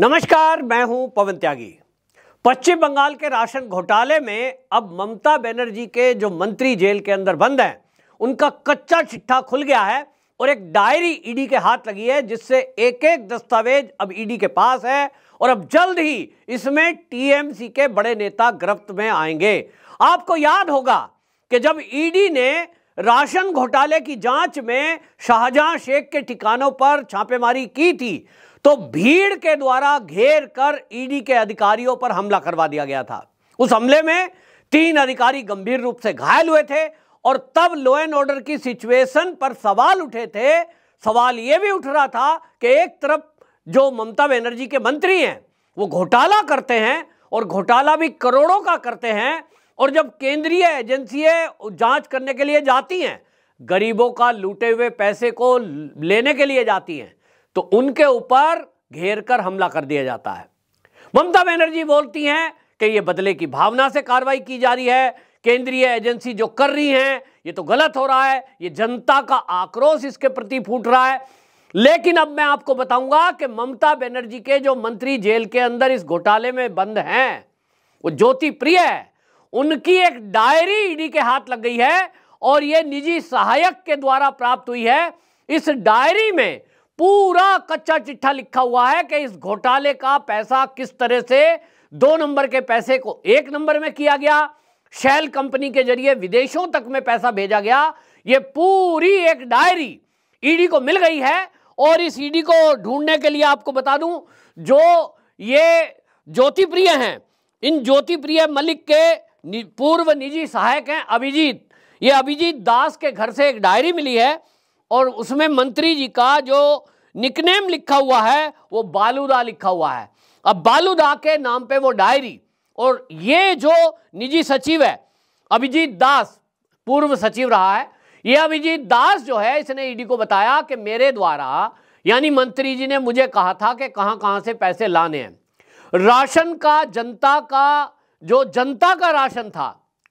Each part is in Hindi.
नमस्कार मैं हूं पवन त्यागी पश्चिम बंगाल के राशन घोटाले में अब ममता बनर्जी के जो मंत्री जेल के अंदर बंद हैं उनका कच्चा चिट्ठा खुल गया है और एक डायरी ईडी के हाथ लगी है जिससे एक एक दस्तावेज अब ईडी के पास है और अब जल्द ही इसमें टीएमसी के बड़े नेता गिरफ्त में आएंगे आपको याद होगा कि जब ईडी ने राशन घोटाले की जांच में शाहजहां शेख के ठिकानों पर छापेमारी की थी तो भीड़ के द्वारा घेर कर ईडी के अधिकारियों पर हमला करवा दिया गया था उस हमले में तीन अधिकारी गंभीर रूप से घायल हुए थे और तब लॉ एंड ऑर्डर की सिचुएशन पर सवाल उठे थे सवाल यह भी उठ रहा था कि एक तरफ जो ममता बनर्जी के मंत्री हैं वो घोटाला करते हैं और घोटाला भी करोड़ों का करते हैं और जब केंद्रीय एजेंसियां जांच करने के लिए जाती हैं गरीबों का लूटे हुए पैसे को लेने के लिए जाती हैं तो उनके ऊपर घेर कर हमला कर दिया जाता है ममता बनर्जी बोलती हैं कि ये बदले की भावना से कार्रवाई की जा रही है केंद्रीय एजेंसी जो कर रही हैं ये तो गलत हो रहा है ये जनता का आक्रोश इसके प्रति फूट रहा है लेकिन अब मैं आपको बताऊंगा कि ममता बनर्जी के जो मंत्री जेल के अंदर इस घोटाले में बंद हैं वो ज्योति प्रिय है उनकी एक डायरी ईडी के हाथ लग गई है और ये निजी सहायक के द्वारा प्राप्त हुई है इस डायरी में पूरा कच्चा चिट्ठा लिखा हुआ है कि इस घोटाले का पैसा किस तरह से दो नंबर के पैसे को एक नंबर में किया गया शेल कंपनी के जरिए विदेशों तक में पैसा भेजा गया यह पूरी एक डायरी ईडी को मिल गई है और इस ईडी को ढूंढने के लिए आपको बता दूं जो ये ज्योति प्रिय हैं इन ज्योति प्रिय मलिक के पूर्व निजी सहायक हैं अभिजीत ये अभिजीत दास के घर से एक डायरी मिली है और उसमें मंत्री जी का जो निकनेम लिखा हुआ है वो बालूदा लिखा हुआ है अब बालूदा के नाम पे वो डायरी और ये जो निजी सचिव है अभिजीत दास पूर्व सचिव रहा है ये अभिजीत दास जो है इसने ईडी e को बताया कि मेरे द्वारा यानी मंत्री जी ने मुझे कहा था कि कहां कहां से पैसे लाने हैं राशन का जनता का जो जनता का राशन था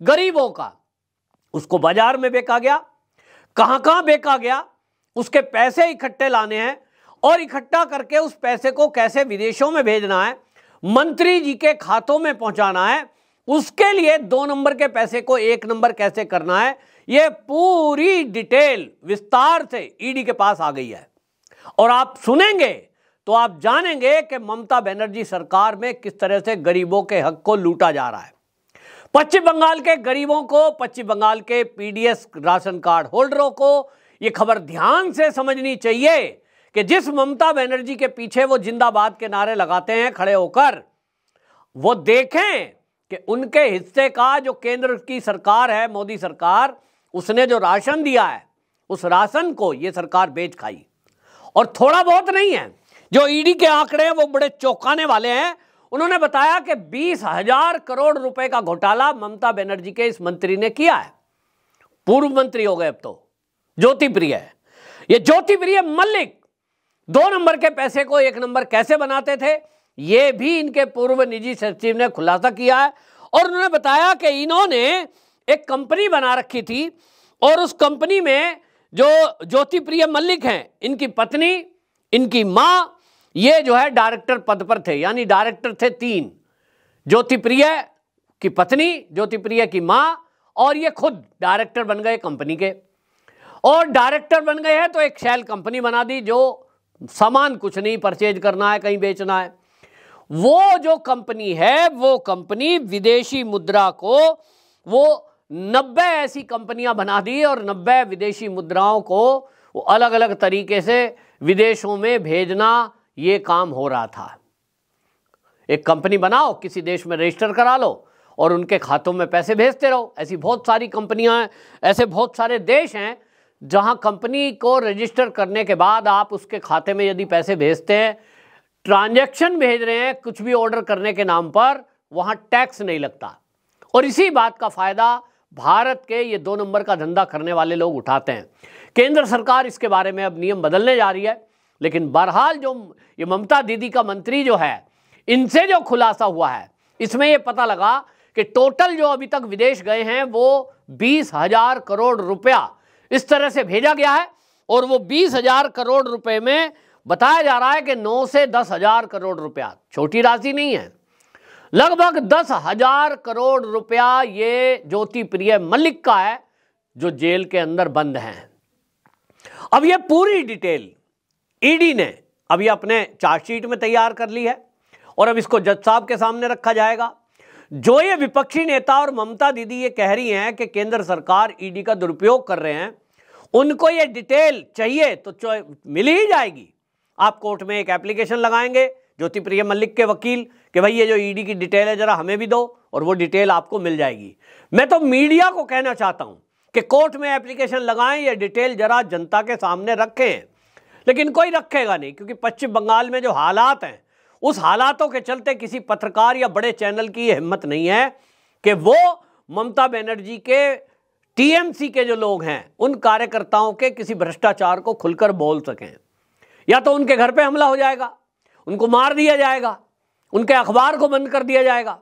गरीबों का उसको बाजार में बेचा गया कहां कहां बेका गया उसके पैसे इकट्ठे लाने हैं और इकट्ठा करके उस पैसे को कैसे विदेशों में भेजना है मंत्री जी के खातों में पहुंचाना है उसके लिए दो नंबर के पैसे को एक नंबर कैसे करना है यह पूरी डिटेल विस्तार से ईडी के पास आ गई है और आप सुनेंगे तो आप जानेंगे कि ममता बनर्जी सरकार में किस तरह से गरीबों के हक को लूटा जा रहा है पश्चिम बंगाल के गरीबों को पश्चिम बंगाल के पीडीएस राशन कार्ड होल्डरों को यह खबर ध्यान से समझनी चाहिए कि जिस ममता बनर्जी के पीछे वो जिंदाबाद के नारे लगाते हैं खड़े होकर वो देखें कि उनके हिस्से का जो केंद्र की सरकार है मोदी सरकार उसने जो राशन दिया है उस राशन को ये सरकार बेच खाई और थोड़ा बहुत नहीं है जो ईडी के आंकड़े हैं वो बड़े चौंकाने वाले हैं उन्होंने बताया कि बीस हजार करोड़ रुपए का घोटाला ममता बनर्जी के इस मंत्री ने किया है पूर्व मंत्री हो गए अब तो ज्योति प्रिय ये ज्योति प्रिय मल्लिक दो नंबर के पैसे को एक नंबर कैसे बनाते थे ये भी इनके पूर्व निजी सचिव ने खुलासा किया है और उन्होंने बताया कि इन्होंने एक कंपनी बना रखी थी और उस कंपनी में जो ज्योति प्रिय मल्लिक हैं इनकी पत्नी इनकी मां ये जो है डायरेक्टर पद पर थे यानी डायरेक्टर थे तीन ज्योति प्रिय की पत्नी ज्योतिप्रिय की माँ और ये खुद डायरेक्टर बन गए कंपनी के और डायरेक्टर बन गए हैं तो एक शैल कंपनी बना दी जो सामान कुछ नहीं परचेज करना है कहीं बेचना है वो जो कंपनी है वो कंपनी विदेशी मुद्रा को वो नब्बे ऐसी कंपनियां बना दी और नब्बे विदेशी मुद्राओं को अलग अलग तरीके से विदेशों में भेजना ये काम हो रहा था एक कंपनी बनाओ किसी देश में रजिस्टर करा लो और उनके खातों में पैसे भेजते रहो ऐसी बहुत सारी कंपनियां हैं ऐसे बहुत सारे देश हैं जहां कंपनी को रजिस्टर करने के बाद आप उसके खाते में यदि पैसे भेजते हैं ट्रांजैक्शन भेज रहे हैं कुछ भी ऑर्डर करने के नाम पर वहां टैक्स नहीं लगता और इसी बात का फ़ायदा भारत के ये दो नंबर का धंधा करने वाले लोग उठाते हैं केंद्र सरकार इसके बारे में अब नियम बदलने जा रही है लेकिन बहरहाल जो ये ममता दीदी का मंत्री जो है इनसे जो खुलासा हुआ है इसमें ये पता लगा कि टोटल जो अभी तक विदेश गए हैं वो बीस हजार करोड़ रुपया इस तरह से भेजा गया है और वो बीस हजार करोड़ रुपए में बताया जा रहा है कि नौ से दस हजार करोड़ रुपया छोटी राशि नहीं है लगभग दस हजार करोड़ रुपया ये ज्योति प्रिय मलिक का है जो जेल के अंदर बंद हैं अब ये पूरी डिटेल ईडी ने अभी अपने चार्जशीट में तैयार कर ली है और अब इसको जज साहब के सामने रखा जाएगा जो ये विपक्षी नेता और ममता दीदी ये कह रही हैं कि केंद्र सरकार ईडी का दुरुपयोग कर रहे हैं उनको ये डिटेल चाहिए तो मिल ही जाएगी आप कोर्ट में एक एप्लीकेशन लगाएंगे ज्योति प्रिय मल्लिक के वकील कि भाई ये जो ईडी की डिटेल है जरा हमें भी दो और वो डिटेल आपको मिल जाएगी मैं तो मीडिया को कहना चाहता हूं कि कोर्ट में एप्लीकेशन लगाएं ये डिटेल जरा जनता के सामने रखें लेकिन कोई रखेगा नहीं क्योंकि पश्चिम बंगाल में जो हालात हैं उस हालातों के चलते किसी पत्रकार या बड़े चैनल की हिम्मत नहीं है कि वो ममता बनर्जी के टीएमसी के जो लोग हैं उन कार्यकर्ताओं के किसी भ्रष्टाचार को खुलकर बोल सकें या तो उनके घर पे हमला हो जाएगा उनको मार दिया जाएगा उनके अखबार को बंद कर दिया जाएगा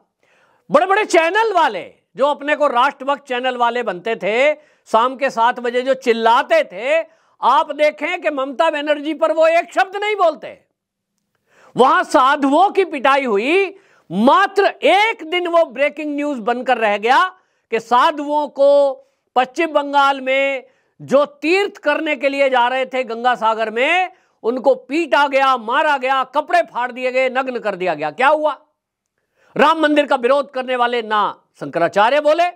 बड़े बड़े चैनल वाले जो अपने को राष्ट्रभक्त चैनल वाले बनते थे शाम के सात बजे जो चिल्लाते थे आप देखें कि ममता बनर्जी पर वो एक शब्द नहीं बोलते वहां साधुओं की पिटाई हुई मात्र एक दिन वो ब्रेकिंग न्यूज बनकर रह गया कि साधुओं को पश्चिम बंगाल में जो तीर्थ करने के लिए जा रहे थे गंगा सागर में उनको पीटा गया मारा गया कपड़े फाड़ दिए गए नग्न कर दिया गया क्या हुआ राम मंदिर का विरोध करने वाले ना शंकराचार्य बोले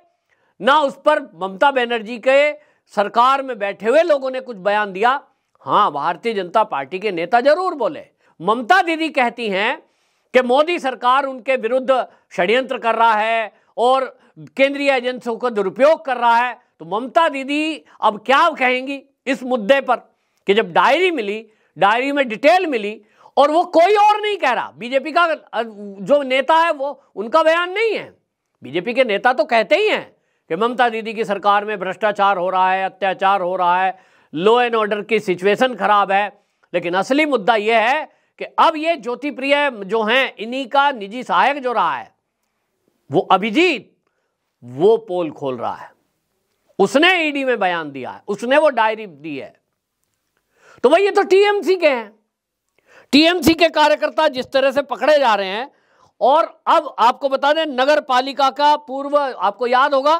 ना उस पर ममता बनर्जी के सरकार में बैठे हुए लोगों ने कुछ बयान दिया हाँ भारतीय जनता पार्टी के नेता जरूर बोले ममता दीदी कहती हैं कि मोदी सरकार उनके विरुद्ध षड्यंत्र कर रहा है और केंद्रीय एजेंसियों का दुरुपयोग कर रहा है तो ममता दीदी अब क्या कहेंगी इस मुद्दे पर कि जब डायरी मिली डायरी में डिटेल मिली और वो कोई और नहीं कह रहा बीजेपी का जो नेता है वो उनका बयान नहीं है बीजेपी के नेता तो कहते ही हैं कि ममता दीदी की सरकार में भ्रष्टाचार हो रहा है अत्याचार हो रहा है लॉ एंड ऑर्डर की सिचुएशन खराब है लेकिन असली मुद्दा यह है कि अब ये प्रिय जो हैं इन्हीं का निजी सहायक जो रहा है वो अभिजीत वो पोल खोल रहा है उसने ईडी e में बयान दिया है उसने वो डायरी दी है तो भाई ये तो टीएमसी के हैं टीएमसी के कार्यकर्ता जिस तरह से पकड़े जा रहे हैं और अब आपको बता दें नगर पालिका का पूर्व आपको याद होगा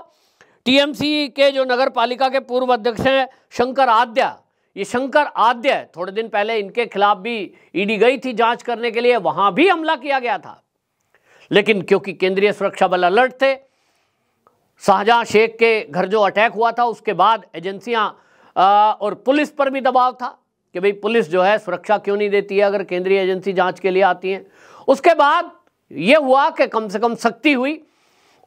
टीएमसी के जो नगर पालिका के पूर्व अध्यक्ष हैं शंकर आद्या ये शंकर आद्य थोड़े दिन पहले इनके खिलाफ भी ईडी गई थी जांच करने के लिए वहां भी हमला किया गया था लेकिन क्योंकि केंद्रीय सुरक्षा बल अलर्ट थे शाहजहां शेख के घर जो अटैक हुआ था उसके बाद एजेंसियां और पुलिस पर भी दबाव था कि भाई पुलिस जो है सुरक्षा क्यों नहीं देती है अगर केंद्रीय एजेंसी जांच के लिए आती है उसके बाद ये हुआ कि कम से कम सख्ती हुई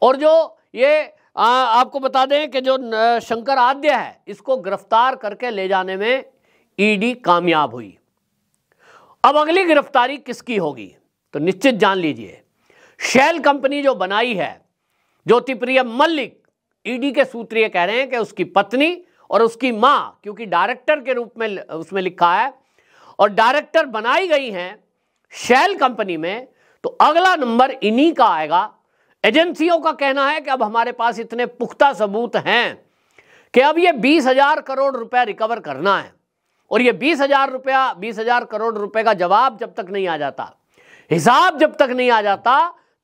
और जो ये आ, आपको बता दें कि जो शंकर आद्य है इसको गिरफ्तार करके ले जाने में ईडी e कामयाब हुई अब अगली गिरफ्तारी किसकी होगी तो निश्चित जान लीजिए शेल कंपनी जो बनाई है ज्योतिप्रिय मल्लिक ईडी e के सूत्रीय कह रहे हैं कि उसकी पत्नी और उसकी मां क्योंकि डायरेक्टर के रूप में उसमें लिखा है और डायरेक्टर बनाई गई हैं शेल कंपनी में तो अगला नंबर इन्हीं का आएगा एजेंसियों का कहना है कि अब हमारे पास इतने पुख्ता सबूत हैं कि अब ये बीस हजार करोड़ रुपया रिकवर करना है और ये बीस हजार रुपया बीस हजार करोड़ रुपए का जवाब जब तक नहीं आ जाता हिसाब जब तक नहीं आ जाता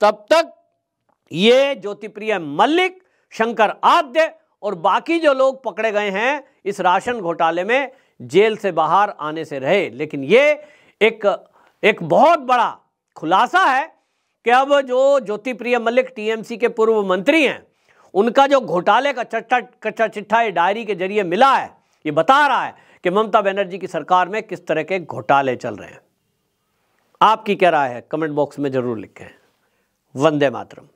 तब तक ये ज्योतिप्रिय मल्लिक शंकर आद्य और बाकी जो लोग पकड़े गए हैं इस राशन घोटाले में जेल से बाहर आने से रहे लेकिन ये एक एक बहुत बड़ा खुलासा है कि अब जो ज्योति प्रिय मलिक टीएमसी के पूर्व मंत्री हैं उनका जो घोटाले का चट्टा कच्चा चिट्ठा ये डायरी के जरिए मिला है ये बता रहा है कि ममता बनर्जी की सरकार में किस तरह के घोटाले चल रहे हैं आपकी क्या राय है कमेंट बॉक्स में जरूर लिखें वंदे मातरम